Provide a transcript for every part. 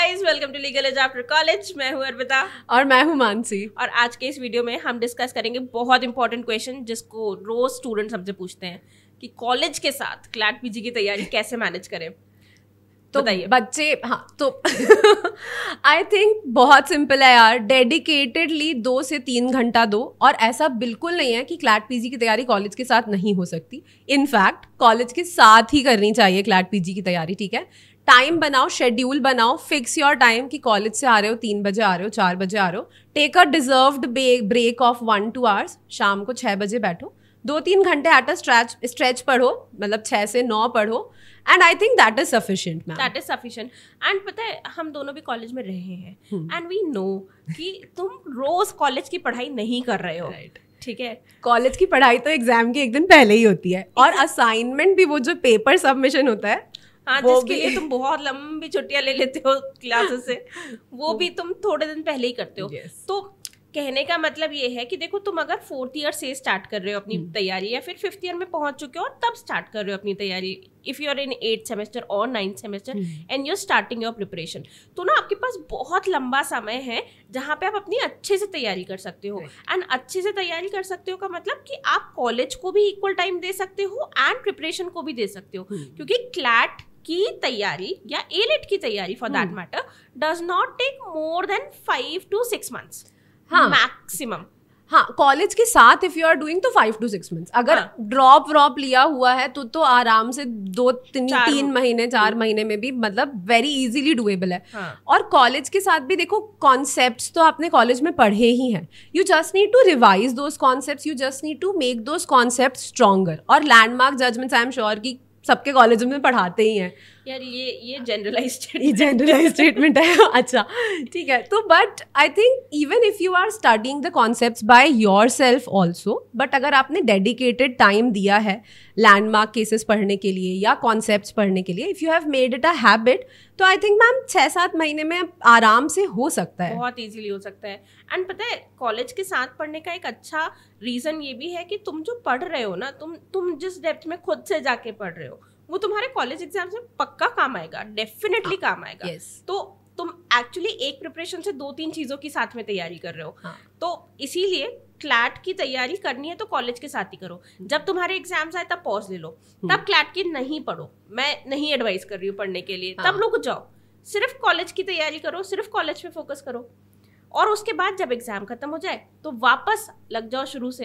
Guys welcome to legal edge after college मैं हूं अर्पिता और मैं हूं मानसी और आज के इस वीडियो में हम डिस्कस करेंगे बहुत इंपॉर्टेंट क्वेश्चन जिसको रोज स्टूडेंट्स हमसे पूछते हैं कि कॉलेज के साथ क्लैट पीजी की तैयारी कैसे मैनेज करें तो बताइए बच्चे हाँ तो आई थिंक बहुत सिंपल है यार डेडिकेटेडली दो से तीन घंटा दो और ऐसा बिल्कुल नहीं है कि क्लैट पीजी की तैयारी कॉलेज के साथ नहीं हो सकती इनफैक्ट कॉलेज के साथ ही करनी चाहिए क्लैट पीजी की तैयारी ठीक है टाइम बनाओ शेड्यूल बनाओ फिक्स योर टाइम कि कॉलेज से आ रहे हो तीन बजे आ रहे हो चार बजे आ रहे हो take a deserved break of one two hours शाम को छः बजे बैठो दो तीन घंटे एट अ स्ट्रेच स्ट्रेच पढ़ो मतलब छः से नौ पढ़ो and I think that is sufficient ma'am that is sufficient and पता है हम दोनों भी कॉलेज में रहे हैं एंड वी नो कि तुम रोज कॉलेज की पढ़ाई नहीं कर रहे हो right. ठीक है कॉलेज की पढ़ाई तो एग्जाम के एक दिन पहले ही होती है और असाइनमेंट भी वो जो पेपर सबमिशन होता है हाँ जिसके लिए तुम बहुत लंबी छुट्टियां ले लेते हो क्लासेस से वो भी तुम थोड़े दिन पहले ही करते हो yes. तो कहने का मतलब ये है कि देखो तुम अगर फोर्थ ईयर से स्टार्ट कर रहे हो अपनी हम्म। तैयारी या फिर फिफ्थ ईयर में पहुंच चुके हो और तब स्टार्ट कर रहे हो अपनी तैयारी if you are in eight semester और ninth semester and you are starting your preparation तो ना आपके पास बहुत लंबा समय है जहाँ पे आप अपनी अच्छे से तैयारी कर सकते हो एंड right. अच्छे से तैयारी कर सकते हो का मतलब कि आप कॉलेज को भी इक्वल टाइम दे सकते हो एंड प्रिपरेशन को भी दे सकते हो hmm. क्योंकि क्लैट की तैयारी या एलिट e की तैयारी for that matter does not take more than five to six months maximum हाँ कॉलेज हाँ, के साथ इफ यू आर डूइंग तो फाइव टू सिक्स मंथ्स अगर ड्रॉप हाँ। व्रॉप लिया हुआ है तो तो आराम से दो तीन तीन महीने चार hmm. महीने में भी मतलब वेरी इजीली डूएबल है हाँ. और कॉलेज के साथ भी देखो कॉन्सेप्ट्स तो आपने कॉलेज में पढ़े ही हैं you just need to revise those concept you just need to make those concept stronger और landmark judgments I am sure की सबके कॉलेज में पढ़ाते ही हैं यार ये ये जनरलाइज ये जनरलाइज स्टेटमेंट है अच्छा ठीक है तो but I think even if you are starting the concept by yourself also but अगर आपने डेडिकेटेड टाइम दिया है लैंडमार्क केसेस पढ़ने के लिए या कॉन्सेप्ट पढ़ने के लिए if you have made it a habit तो आई थिंक मैम छः सात महीने में आराम से हो सकता है बहुत ईजिली हो सकता है एंड पता है कॉलेज के साथ पढ़ने का एक अच्छा रीज़न ये भी है कि तुम जो पढ़ रहे हो ना तुम तुम जिस डेप्थ में खुद से जाके पढ़ रहे हो वो तुम्हारे कॉलेज एग्जाम्स में पक्का काम आएगा डेफिनेटली हाँ, काम आएगा yes. तो तुम एक्चुअली एक प्रिपरेशन से दो तीन चीज़ों की साथ में तैयारी कर रहे हो हाँ. तो इसीलिए क्लैट की तैयारी करनी है तो कॉलेज के साथ ही करो जब तुम्हारे एग्जाम्स आए तब पॉज ले लो हम्म। तब क्लैट की नहीं पढ़ो मैं नहीं एडवाइस कर रही हूँ पढ़ने के लिए हाँ. तब लोग जाओ सिर्फ कॉलेज की तैयारी करो सिर्फ कॉलेज पे फोकस करो और उसके बाद जब एग्ज़ाम ख़त्म हो जाए तो वापस लग जाओ शुरू से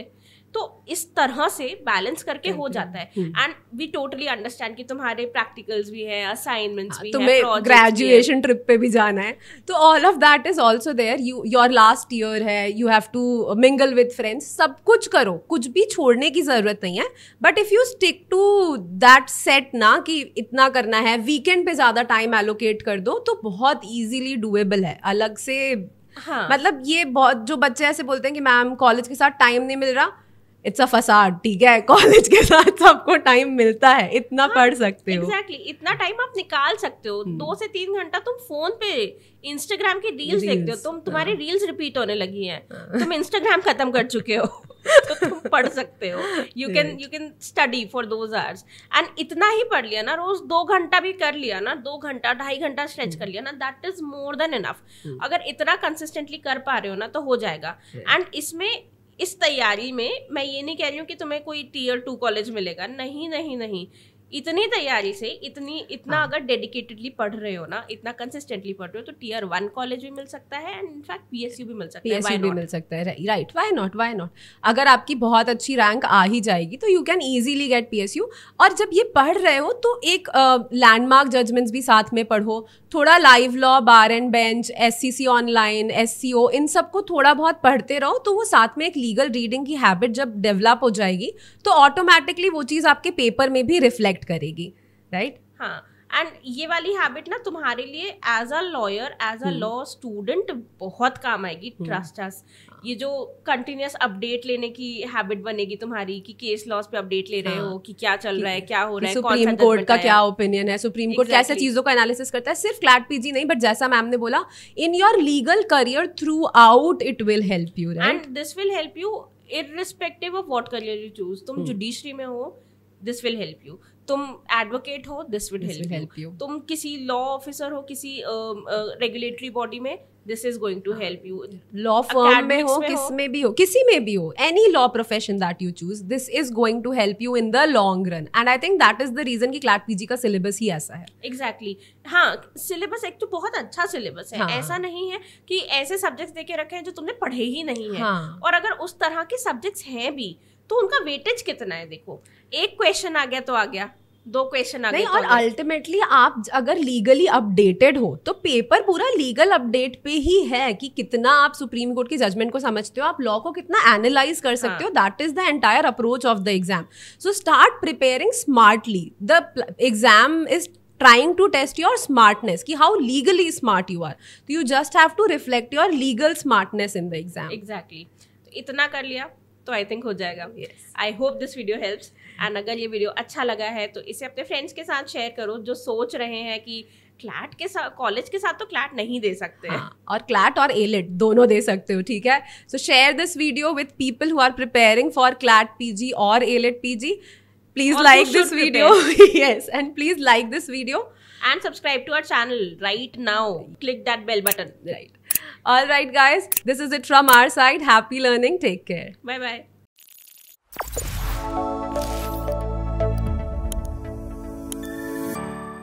तो इस तरह से बैलेंस करके हो जाता है एंड वी टोटली अंडरस्टैंड कि तुम्हारे प्रैक्टिकल्स भी हैं असाइनमेंट्स हाँ, भी तुम्हें ग्रेजुएशन ट्रिप पे भी जाना है तो all of that is also there you your last year है you have to mingle with friends सब कुछ करो कुछ भी छोड़ने की जरूरत नहीं है but if you stick to that set ना कि इतना करना है वीकेंड पे ज्यादा टाइम एलोकेट कर दो तो बहुत ईजिली डुएबल है अलग से हाँ. मतलब ये बहुत जो बच्चे ऐसे बोलते हैं कि मैम कॉलेज के साथ टाइम नहीं मिल रहा इट्स अ फसाद ठीक है कॉलेज के साथ सबको टाइम मिलता है इतना हाँ, पढ़ सकते exactly, हो एग्जैक्टली इतना टाइम आप निकाल सकते हो हम्म। दो से तीन घंटा तुम फोन पे इंस्टाग्राम की रील्स देखते हो तुम तुम्हारी रील्स रिपीट होने लगी हैं हाँ। तुम इंस्टाग्राम खत्म कर चुके हो पढ़ सकते हो you can you can study for those hours and इतना ही पढ़ लिया ना रोज दो घंटा भी कर लिया ना दो घंटा ढाई घंटा स्ट्रेच hmm. कर लिया ना that is more than enough अगर इतना कंसिस्टेंटली कर पा रहे हो ना तो हो जाएगा एंड इसमें इस तैयारी में मैं ये नहीं कह रही हूँ कि तुम्हें कोई टीयर टू कॉलेज मिलेगा नहीं नहीं नहीं इतनी तैयारी से इतनी इतना हाँ. अगर डेडिकेटेडली पढ़ रहे हो ना इतना कंसिस्टेंटली पढ़ रहे हो तो टीयर वन कॉलेज भी मिल सकता है एंड इनफैक्ट यू भी मिल सकता PSU है पीएसयू भी मिल सकता है right why not why not अगर आपकी बहुत अच्छी रैंक आ ही जाएगी तो you can easily get P S U और जब ये पढ़ रहे हो तो एक लैंडमार्क uh, जजमेंट्स भी साथ में पढ़ो थोड़ा live law bar and bench S C C online S C O इन सबको थोड़ा बहुत पढ़ते रहो तो वो साथ में एक लीगल रीडिंग की हैबिट जब डेवलप हो जाएगी तो ऑटोमेटिकली वो चीज़ आपके पेपर में भी रिफ्लेक्ट करेगी राइट right? हाँ एंड ये वाली हैबिट ना तुम्हारे लिए as a lawyer as a law student बहुत काम आएगी ट्रस्ट हम्म। अस ये जो कंटिन्यूस अपडेट लेने की हैबिट बनेगी तुम्हारी कि केस लॉस पे अपडेट ले रहे हो हाँ। कि क्या चल रहा है क्या हो रहा है सुप्रीम कोर्ट का क्या ओपिनियन है सुप्रीम कोर्ट कैसे चीजों का एनालिसिस करता है सिर्फ क्लैट पीजी नहीं बट जैसा मैम ने बोला in your legal career throughout it will help you and this will help you irrespective of what career you choose तुम जुडिशरी हम्म। में हो दिस विल हेल्प यू तुम advocate हो this will help help you तुम किसी law officer हो किसी regulatory um, uh, body uh, में this is going to help you law form में हो किस में भी हो किसी में भी हो any law profession that you choose this is going to help you in the long run and I think that is the reason की क्लाट पीजी का सिलेबस ही ऐसा है एग्जैक्टली exactly. हाँ सिलेबस एक तो बहुत अच्छा सिलेबस है हाँ. ऐसा नहीं है कि ऐसे सब्जेक्ट्स देके रखे हैं जो तुमने पढ़े ही नहीं है हाँ. और अगर उस तरह के सब्जेक्ट्स हैं भी तो उनका वेटेज कितना है देखो एक क्वेश्चन आ गया तो आ गया दो क्वेश्चन आ गए तो और अल्टीमेटली आप अगर लीगली अपडेटेड हो तो पेपर पूरा लीगल अपडेट पे ही है कि कितना आप सुप्रीम कोर्ट के जजमेंट को समझते हो आप लॉ को कितना एनालाइज कर सकते हो that is the entire approach of the exam so start preparing smartly the exam is trying to test your smartness कि how legally smart you are तो you just have to reflect your legal smartness in the exam exactly इतना कर लिया तो I think हो जाएगा I hope this video helps and अगर ये वीडियो अच्छा लगा है तो इसे अपने फ्रेंड्स के साथ शेयर करो जो सोच रहे हैं कि क्लैट के साथ कॉलेज के साथ तो क्लैट नहीं दे सकते हाँ, और क्लैट और एलिट दोनों दे सकते हो ठीक है so share this video with people who are preparing for CLAT PG और AILET PG please like this video yes and please like this video and subscribe to our channel right now click that bell button right All right, guys. This is it from our side. Happy learning. Take care. Bye bye.